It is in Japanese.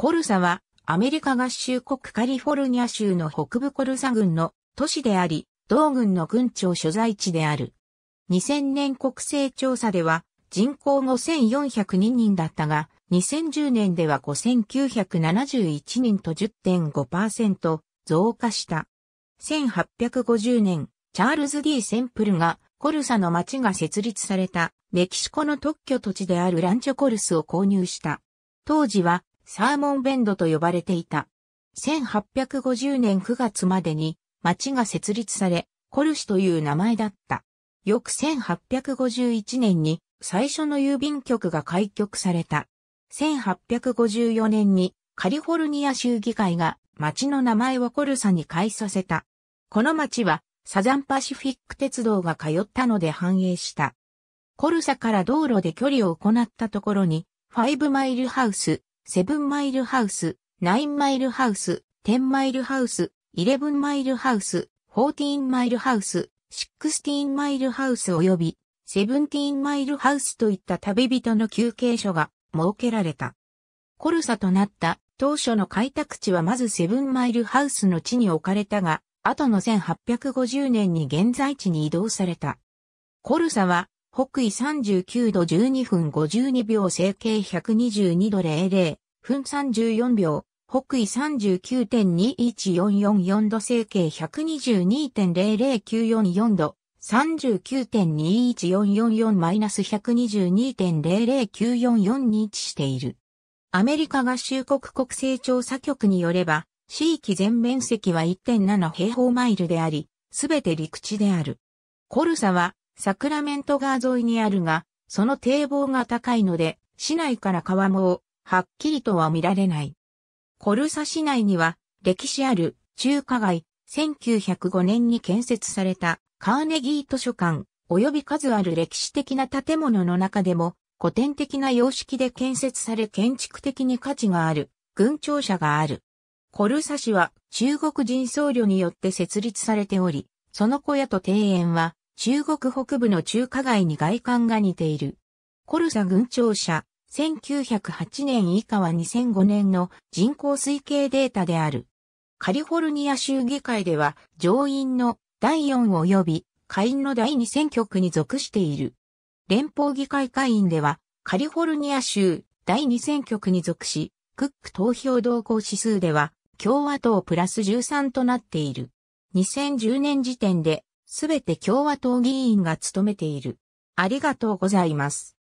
コルサは、アメリカ合衆国カリフォルニア州の北部コルサ郡の都市であり、同郡の郡庁所在地である。2000年国勢調査では、人口5402人だったが、2010年では5971人と10.5%増加した。1850年、チャールズ・ D・ センプルがコルサの町が設立されたメキシコの特許土地であるランチョコルスを購入した。当時はサーモンベンドと呼ばれていた。1850年9月までに町が設立され、コルシという名前だった。翌1851年に最初の郵便局が開局された。1854年にカリフォルニア州議会が町の名前をコルサに変えさせた。この町はサザンパシフィック鉄道が通ったので繁栄した。コルサから道路で距離を行ったところに、ファイブマイルハウス、セブンマイルハウス、ナインマイルハウス、テンマイルハウス、イレブンマイルハウス、フォーティーンマイルハウス、シックスティーンマイルハウス及び、セブンティーンマイルハウスといった旅人の休憩所が設けられた。コルサとなった当初の開拓地はまずセブンマイルハウスの地に置かれたが、後の1850年に現在地に移動された。コルサは北緯39度12分52秒整形122度00分34秒、北緯39.21444度整形122.00944度、39.21444-122.00944に位置している。アメリカ合衆国国勢調査局によれば、地域全面積は1.7平方マイルであり、すべて陸地である。コルサはサクラメント川沿いにあるが、その堤防が高いので、市内から川も、はっきりとは見られない。コルサ市内には、歴史ある中華街、1905年に建設されたカーネギー図書館、及び数ある歴史的な建物の中でも、古典的な様式で建設され建築的に価値がある、群庁舎がある。コルサ市は中国人僧侶によって設立されており、その小屋と庭園は中国北部の中華街に外観が似ている。コルサ軍庁舎、1908年以下は2005年の人口推計データである。カリフォルニア州議会では上院の第4及び下院の第2選挙区に属している。連邦議会会員ではカリフォルニア州第2選挙区に属し、クック投票動向指数では共和党プラス13となっている。2010年時点ですべて共和党議員が務めている。ありがとうございます。